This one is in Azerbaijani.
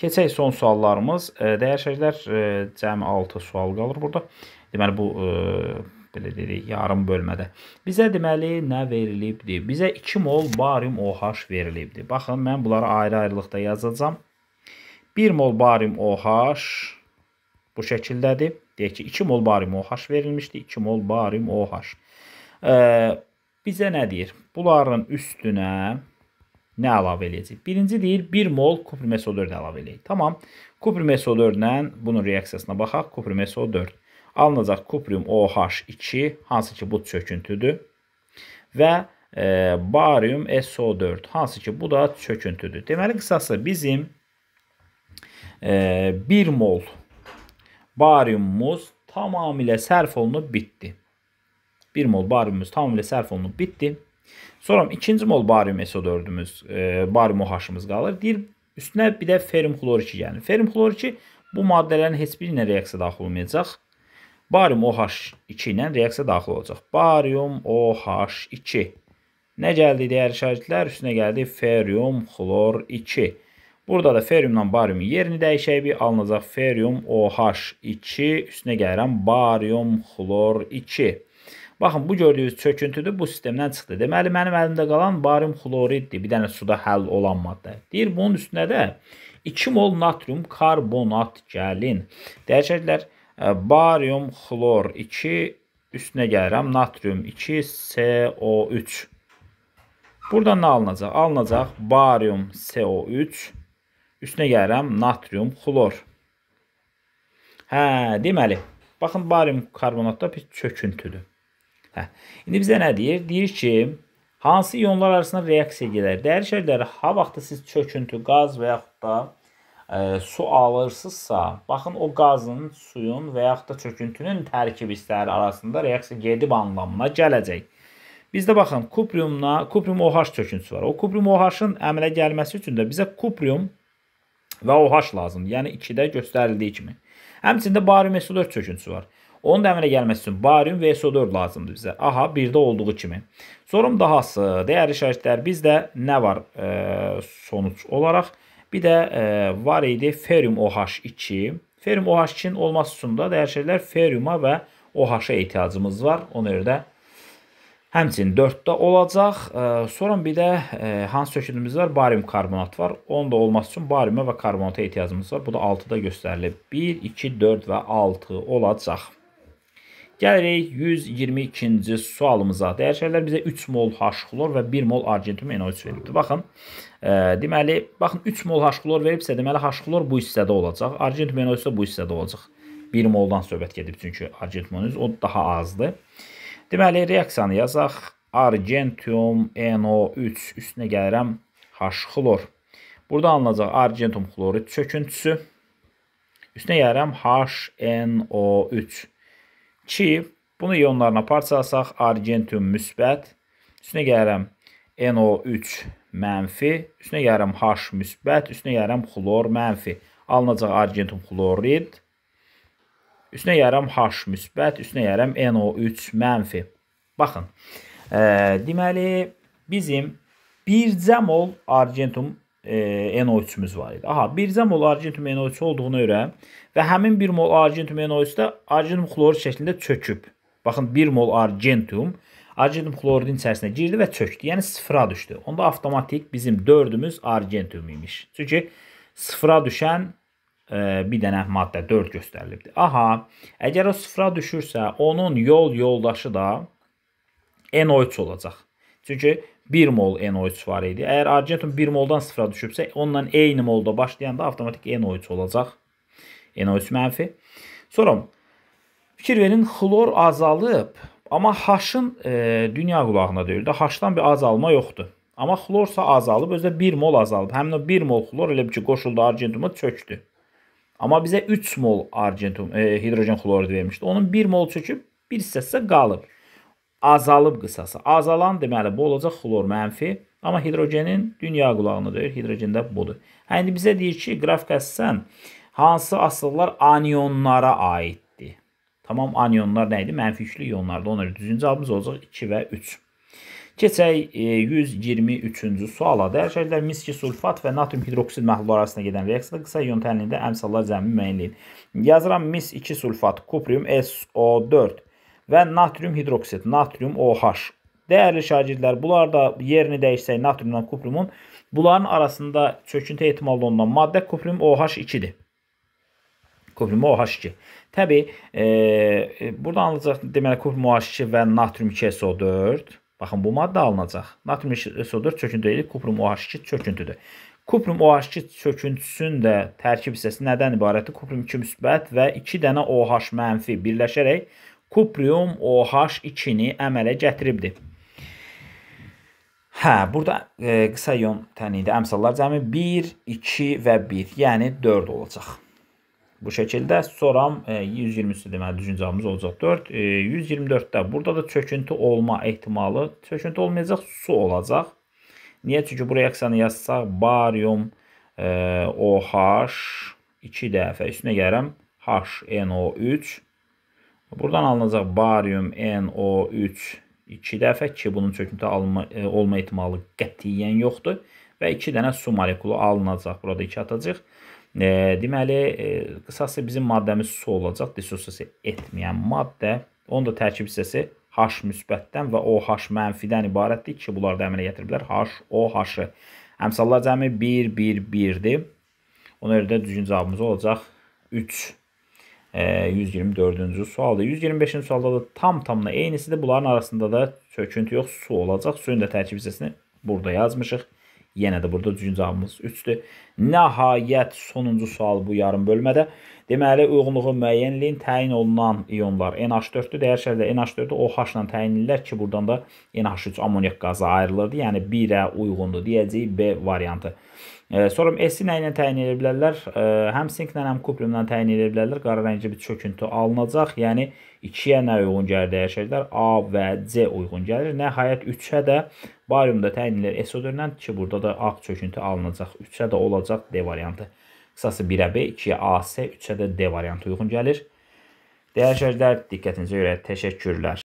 Keçək son suallarımız. E, Dəyər şəklər e, cəmi 6 sual qalır burada. Deməli bu e, belə deyirik, yarım bölmədə. Bizə deməli nə verilibdi? Bizə 2 mol barium OH verilibdi. Baxın, mən bunları ayrı-ayrılıqda yazacağam. 1 mol barium OH bu şəkildədir. Deyək ki, 2 mol barium OH verilmişdi. 2 mol barium OH. Ee, bizə nə deyir? Bunların üstünə Ne əlavə eləyəcək? Birinci deyir 1 mol kuprimet 4 əlavə eləyək. Tamam. Kuprimet 4 ilə bunun reaksiyasına baxaq. Kuprimet 4 alınacaq kuprium OH2 hansı ki bu çöküntüdür və e, barium SO4 hansı ki bu da çöküntüdür. Deməli qısası bizim e, 1 mol bariumumuz tamamilə sərf olunub bitdi. 1 mol bariumumuz tamamilə sərf olunub bitdi. Sonra ikinci mol barium SO4-ümüz, e, barium OH-ımız qalır. Deyir, üstünə bir də ferum xlor 2 gəlir. Ferum xlor 2 bu maddələrin heç birinə reaksiya daxil olmayacaq. Barium OH2 ilə reaksiya daxil olacaq. Barium OH2. Nə gəldi dəyər şərtlər? Üstünə gəldi ferium xlor 2. Burada da feriumla bariumun yerini dəyişəyib, alınacaq ferium OH2, üstünə gəlirəm barium xlor 2. Baxın, bu gördüyünüz çöküntüdür, bu sistemdən çıxdı. Deməli, mənim əlimdə qalan barium xloriddir, bir dənə suda həll olan maddə. Deyir, bunun üstünə də 2 mol natrium karbonat gəlin. Dəyişəklər, e, barium xlor 2, üstünə gəlirəm, natrium 2, CO3. Buradan nə alınacaq? Alınacaq barium CO3, üstünə gəlirəm, natrium xlor. Hə, deməli, baxın, barium karbonatda bir çöküntüdür. Hə. İndi bizə nə deyir? Deyir ki, hansı ionlar arasında reaksiya gedir? Dəyərli şəhərləri, ha vaxtda siz çöküntü, qaz və yaxud da ə, e, su alırsınızsa, baxın o qazın, suyun və yaxud da çöküntünün tərkib hissələri arasında reaksiya gedib anlamına gələcək. Bizdə baxın, kupriumla kuprium OH çöküntüsü var. O kuprium OH-ın əmələ gəlməsi üçün də bizə kuprium və OH lazımdır. Yəni 2-də göstərildiyi kimi. Həmçində barium SO4 çöküntüsü var. Onun da əmələ gəlməsi üçün barium və SO4 lazımdır bizə. Aha, 1-də olduğu kimi. Sorum dahası, dəyərli şahidlər, bizdə nə var e, sonuç olaraq? Bir də e, var idi ferium OH2. Ferium OH2-nin olması üçün də dəyərli şahidlər feriuma və OH-a e ehtiyacımız var. Ona görə də Həmçinin 4-də olacaq. E, Sonra bir də e, hansı söküntümüz var? Barium karbonat var. Onun da olması üçün bariuma və karbonata ehtiyacımız var. Bu da 6-da göstərilib. 1, 2, 4 və 6 olacaq. Gəlirik 122-ci sualımıza. Dəyişənlər bizə 3 mol H-klor və 1 mol argentum NO3 veribdir. Baxın, e, deməli, baxın 3 mol H-klor veribsə, deməli H-klor bu hissədə olacaq, argentum NO3 də bu hissədə olacaq. 1 moldan söhbət gedib çünki argentum NO3 o daha azdır. Deməli, reaksiyanı yazaq. Argentum NO3 üstünə gəlirəm H-klor. Burada alınacaq argentum xlorid çöküntüsü. Üstünə gəlirəm HNO3. 2. Bunu ionlarına parçalasaq argentum müsbət. Üstünə gəlirəm NO3 mənfi. Üstünə gəlirəm H müsbət. Üstünə gəlirəm xlor mənfi. Alınacaq argentum xlorid. Üstünə gəlirəm H müsbət. Üstünə gəlirəm NO3 mənfi. Baxın. E, deməli bizim 1 mol argentum e, NO3-ümüz var idi. Aha, bircə mol argentum NO3 olduğuna görə və həmin 1 mol argentum NO3-də argentum xlorid şəklində çöküb. Baxın 1 mol argentum argentum xloridin içərisinə girdi və çökdü. Yəni sıfıra düşdü. Onda avtomatik bizim 4-ümüz argentum imiş. Çünki sıfıra düşən e, bir dənə maddə 4 göstərilibdi. Aha, əgər o sıfıra düşürsə, onun yol yoldaşı da NO3 olacaq. Çünki 1 mol NO3 var idi. Əgər argentum 1 moldan sıfıra düşübsə, onunla eyni molda başlayanda avtomatik NO3 olacaq. NO3 mənfi. Sonra fikir verin, xlor azalıb, amma H-ın e, dünya qulağına deyir də H-dan bir azalma yoxdur. Amma xlorsa azalıb, özdə 1 mol azalıb. Həmin o 1 mol xlor elə bir ki, qoşuldu argentuma çökdü. Amma bizə 3 mol argentum, e, hidrogen xlorid vermişdi. Onun 1 mol çöküb, bir hissəsi qalıb azalıb qısası. Azalan deməli bu olacaq xlor mənfi, amma hidrogenin dünya qulağını döyür. Hidrogen də budur. Hə indi bizə deyir ki, qrafik əsasən hansı asıllar anionlara aiddir? Tamam, anionlar nə idi? Mənfi yüklü ionlardır. Ona görə düzgün cavabımız olacaq 2 və 3. Keçək 123-cü e, suala. Dəyərçəklər miski sulfat və natrium hidroksid məhlulları arasında gedən reaksiyada qısa ion təhlilində əmsallar cəmi müəyyən edin. Yazıram mis 2 sulfat, kuprium SO4 və natrium hidroksid, natrium OH. Dəyərli şagirdlər, bunlar da yerini dəyişsək natriumla kupriumun, bunların arasında çöküntü ehtimal olunan maddə kuprium OH2-dir. Kuprium OH2. Təbii, e, e, burada alınacaq deməli kuprium OH2 və natrium 2SO4. Baxın, bu maddə alınacaq. Natrium 2SO4 çöküntü deyil, kuprium OH2 çöküntüdür. Kuprum OH2 çöküntüsünün də tərkib hissəsi nədən ibarətdir? Kuprum 2 müsbət və 2 dənə OH mənfi birləşərək kuprium OH2-ni əmələ gətiribdir. Hə, burada e, qısa ion təniyidə əmsallar cəmi 1, 2 və 1, yəni 4 olacaq. Bu şəkildə soram e, 123-də deməli düzgün cavabımız olacaq 4. E, 124-də burada da çöküntü olma ehtimalı, çöküntü olmayacaq, su olacaq. Niyə? Çünki bu reaksiyanı yazsaq barium e, OH 2 dəfə üstünə gəlirəm HNO3 Buradan alınacaq barium NO3 2 dəfə ki, bunun çöküntü alma, e, olma ehtimalı qətiyyən yoxdur və 2 dənə su molekulu alınacaq. Burada 2 atacaq. E, deməli, e, qısası bizim maddəmiz su olacaq, disosiasiya etməyən maddə. Onun da tərkib hissəsi H müsbətdən və OH mənfidən ibarətdir ki, bunlar da əmələ gətiriblər HOH-ı. Əmsallar cəmi 1, 1, 1-dir. Ona görə də düzgün cavabımız olacaq 3. 124-cü sualda. 125-ci sualda da tam-tamına eynisidir. Bunların arasında da söküntü yox, su olacaq. Suyun da tərkib hissəsini burada yazmışıq. Yenə də burada düzgün cavabımız 3-dür. Nəhayət sonuncu sual bu yarım bölmədə. Deməli, uyğunluğu müəyyənliyin təyin olunan ionlar NH4-dür. Dəyərşərdə NH4-ü OH ilə təyin edirlər ki, buradan da NH3 amoniak qazı ayrılırdı. Yəni 1-ə uyğundur deyəcəyik B variantı. E, sonra S-i nə ilə təyin edə bilərlər? E, həm sinklə, həm kuplumla təyin edə bilərlər. Qara rəngli bir çöküntü alınacaq. Yəni 2-yə nə uyğun gəlir dəyərşəklər? A və C uyğun gəlir. Nəhayət 3-ə də bariumda təyin edilir SO4-lə ki, burada da ağ çöküntü alınacaq. 3-ə də olacaq D variantı. Qısası 1-ə B, 2-yə A, S, 3-ə də D variantı uyğun gəlir. Dəyər şərhlər diqqətinizə görə təşəkkürlər.